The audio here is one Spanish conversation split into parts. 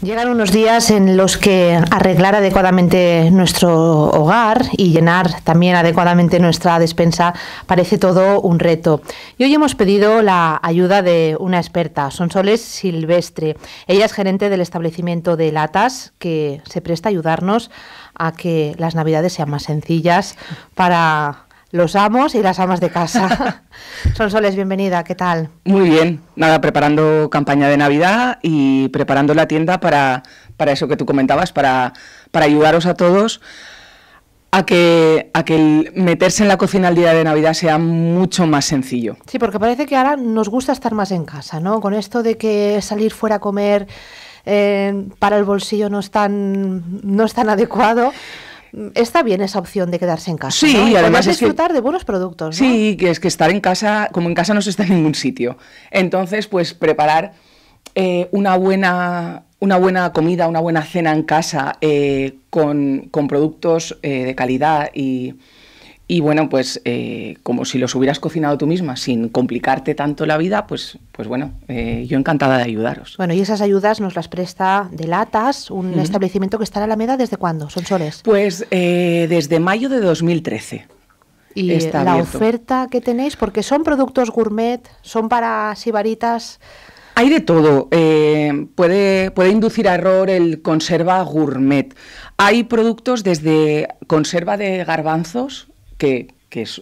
Llegan unos días en los que arreglar adecuadamente nuestro hogar y llenar también adecuadamente nuestra despensa parece todo un reto. Y hoy hemos pedido la ayuda de una experta, Sonsoles Silvestre. Ella es gerente del establecimiento de latas que se presta a ayudarnos a que las navidades sean más sencillas para los amos y las amas de casa. Son Soles, bienvenida, ¿qué tal? Muy bien, nada, preparando campaña de Navidad y preparando la tienda para, para eso que tú comentabas, para, para ayudaros a todos a que, a que meterse en la cocina el día de Navidad sea mucho más sencillo. Sí, porque parece que ahora nos gusta estar más en casa, ¿no? Con esto de que salir fuera a comer eh, para el bolsillo no es tan, no es tan adecuado. Está bien esa opción de quedarse en casa. Sí, y, además disfrutar de buenos productos. Sí, que es que estar en casa, como en casa no se está en ningún sitio. Entonces, pues preparar eh, una buena una buena comida, una buena cena en casa eh, con, productos eh, de calidad y y bueno, pues eh, como si los hubieras cocinado tú misma sin complicarte tanto la vida, pues, pues bueno, eh, yo encantada de ayudaros. Bueno, y esas ayudas nos las presta de latas, un establecimiento que está en Alameda desde cuándo, ¿Son soles? Pues eh, desde mayo de 2013. Y la oferta que tenéis, porque son productos gourmet, son para sibaritas. Hay de todo. puede, puede inducir a error el conserva gourmet. Hay productos desde conserva de garbanzos, que, es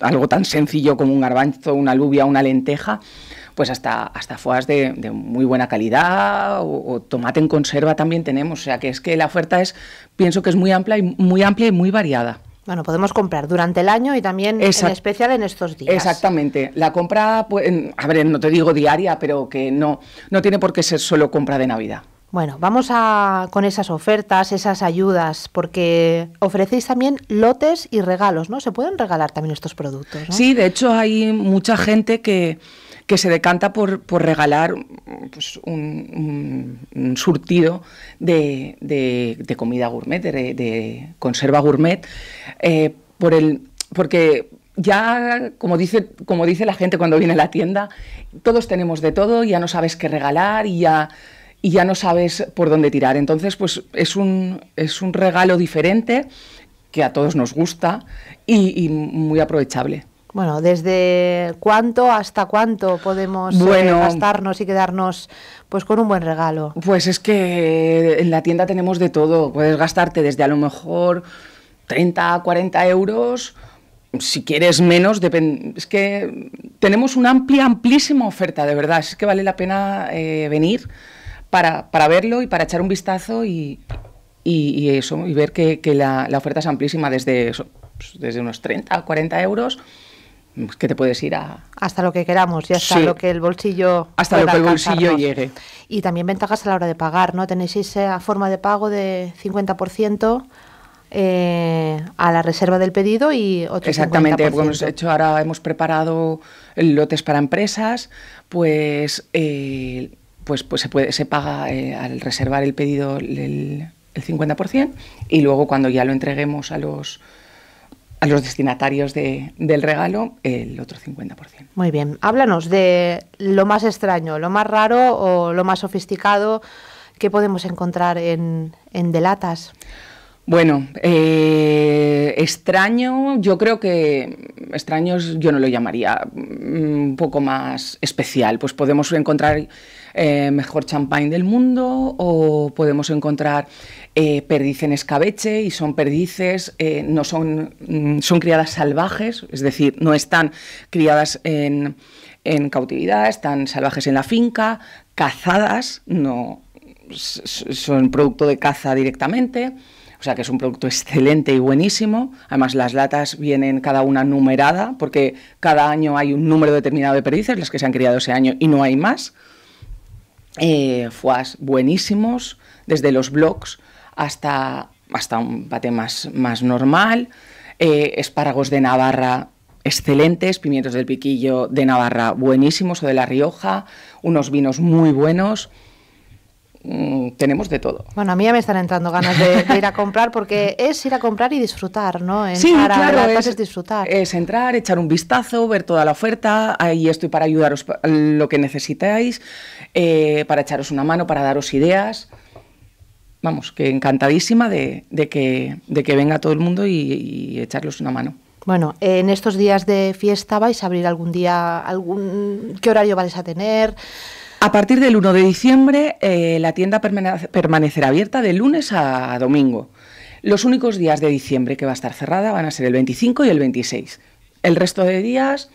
algo tan sencillo como un garbanzo, una alubia, una lenteja, pues hasta, hasta foas de, muy buena calidad o, tomate en conserva también tenemos. O sea que es que la oferta es, pienso que es muy amplia y muy amplia y muy variada. Bueno, podemos comprar durante el año y también en especial en estos días. Exactamente. La compra, pues, a ver, no te digo diaria, pero que no, no tiene por qué ser solo compra de Navidad. Bueno, vamos a, con esas ofertas, esas ayudas, porque ofrecéis también lotes y regalos, ¿no? Se pueden regalar también estos productos. ¿no? Sí, de hecho hay mucha gente que, se decanta por, regalar pues, un, surtido de, comida gourmet, de, conserva gourmet, eh, por el, porque ya, como dice, como dice la gente cuando viene a la tienda, todos tenemos de todo, ya no sabes qué regalar y ya y ya no sabes por dónde tirar. Entonces, pues es un, es un regalo diferente que a todos nos gusta y, muy aprovechable. Bueno, ¿desde cuánto hasta cuánto podemos eh, gastarnos y quedarnos pues con un buen regalo? Pues es que en la tienda tenemos de todo. Puedes gastarte desde a lo mejor 30, 40 euros, si quieres menos, es que tenemos una amplia, amplísima oferta, de verdad. Es que vale la pena eh, venir para, para verlo y para echar un vistazo y, eso, y ver que, que la, oferta es amplísima desde, pues, desde unos 30 a 40 euros pues, que te puedes ir a... Hasta lo que queramos y hasta lo que el bolsillo... Hasta lo que el bolsillo llegue. Y también ventajas a la hora de pagar, ¿no? Tenéis esa forma de pago de 50%. Eh, a la reserva del pedido y otro Exactamente, hemos hecho ahora hemos preparado lotes para empresas, pues eh, pues, pues se, puede, se paga eh, al reservar el pedido el, el 50% y luego cuando ya lo entreguemos a los, a los destinatarios de, del regalo el otro 50%. Muy bien, háblanos de lo más extraño, lo más raro o lo más sofisticado que podemos encontrar en, en Delatas. Bueno, eh, extraño, yo creo que extraños yo no lo llamaría, mm, un poco más especial, pues podemos encontrar eh, mejor champán del mundo o podemos encontrar eh, perdiz en escabeche y son perdices, no son, mm, son criadas salvajes, es decir, no están criadas en, en cautividad, están salvajes en la finca, cazadas, no son producto de caza directamente. O sea que es un producto excelente y buenísimo. Además las latas vienen cada una numerada porque cada año hay un número determinado de perdices, las que se han criado ese año y no hay más. Eh, fuas buenísimos, desde los blogs hasta, hasta un pate más, más normal. Eh, espárragos de Navarra excelentes, pimientos del piquillo de Navarra buenísimos o de La Rioja, unos vinos muy buenos. Mm, tenemos de todo. Bueno, a mí ya me están entrando ganas de, ir a comprar porque es ir a comprar y disfrutar, ¿no? sí, claro, es, disfrutar. Es entrar, echar un vistazo, ver toda la oferta, ahí estoy para ayudaros lo que necesitáis, eh, para echaros una mano, para daros ideas vamos, que encantadísima de, que, venga todo el mundo y, y, echarles una mano. Bueno, en estos días de fiesta vais a abrir algún día, algún, ¿qué horario vais a tener? A partir del 1 de diciembre, eh, la tienda permanecerá abierta de lunes a domingo. Los únicos días de diciembre que va a estar cerrada van a ser el 25 y el 26. El resto de días,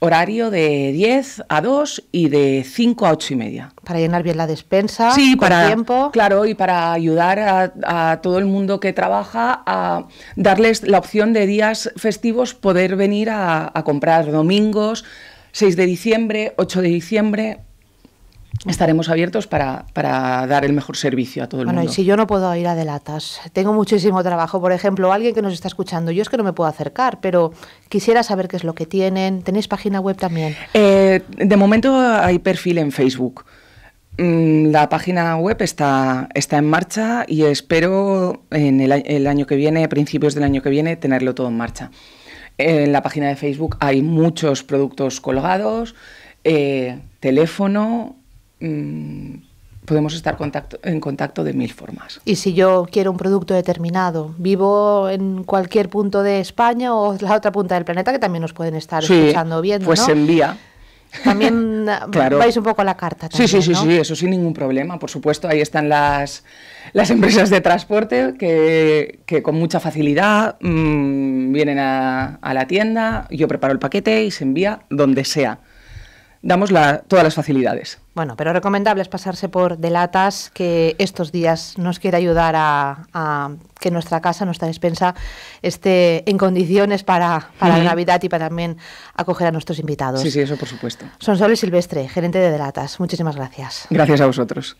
horario de 10 a 2 y de 5 a 8 y media. Para llenar bien la despensa, sí, para, tiempo. Claro, y para ayudar a, todo el mundo que trabaja a darles la opción de días festivos poder venir a, a comprar domingos, 6 de diciembre, 8 de diciembre, estaremos abiertos para, dar el mejor servicio a todo el mundo. Bueno, y si yo no puedo ir a delatas, tengo muchísimo trabajo. Por ejemplo, alguien que nos está escuchando, yo es que no me puedo acercar, pero quisiera saber qué es lo que tienen. ¿Tenéis página web también? Eh, de momento hay perfil en Facebook. Mm, la página web está, está en marcha y espero en el, año que viene, a principios del año que viene, tenerlo todo en marcha. En la página de Facebook hay muchos productos colgados, eh, teléfono, Mm, podemos estar en contacto de mil formas. Y si yo quiero un producto determinado, vivo en cualquier punto de España o la otra punta del planeta que también nos pueden estar sí, escuchando viendo. Pues se envía. También mm, vais un poco la carta. También, sí, sí, sí, sí, eso sin ningún problema. Por supuesto, ahí están las, las empresas de transporte que, con mucha facilidad mm, vienen a la tienda, yo preparo el paquete y se envía donde sea damos la, todas las facilidades. Bueno, pero recomendable es pasarse por Delatas, que estos días nos quiere ayudar a, que nuestra casa, nuestra despensa, esté en condiciones para, la Navidad y para también acoger a nuestros invitados. Sí, sí, eso por supuesto. Sonsoles Silvestre, gerente de Delatas. Muchísimas gracias. Gracias a vosotros.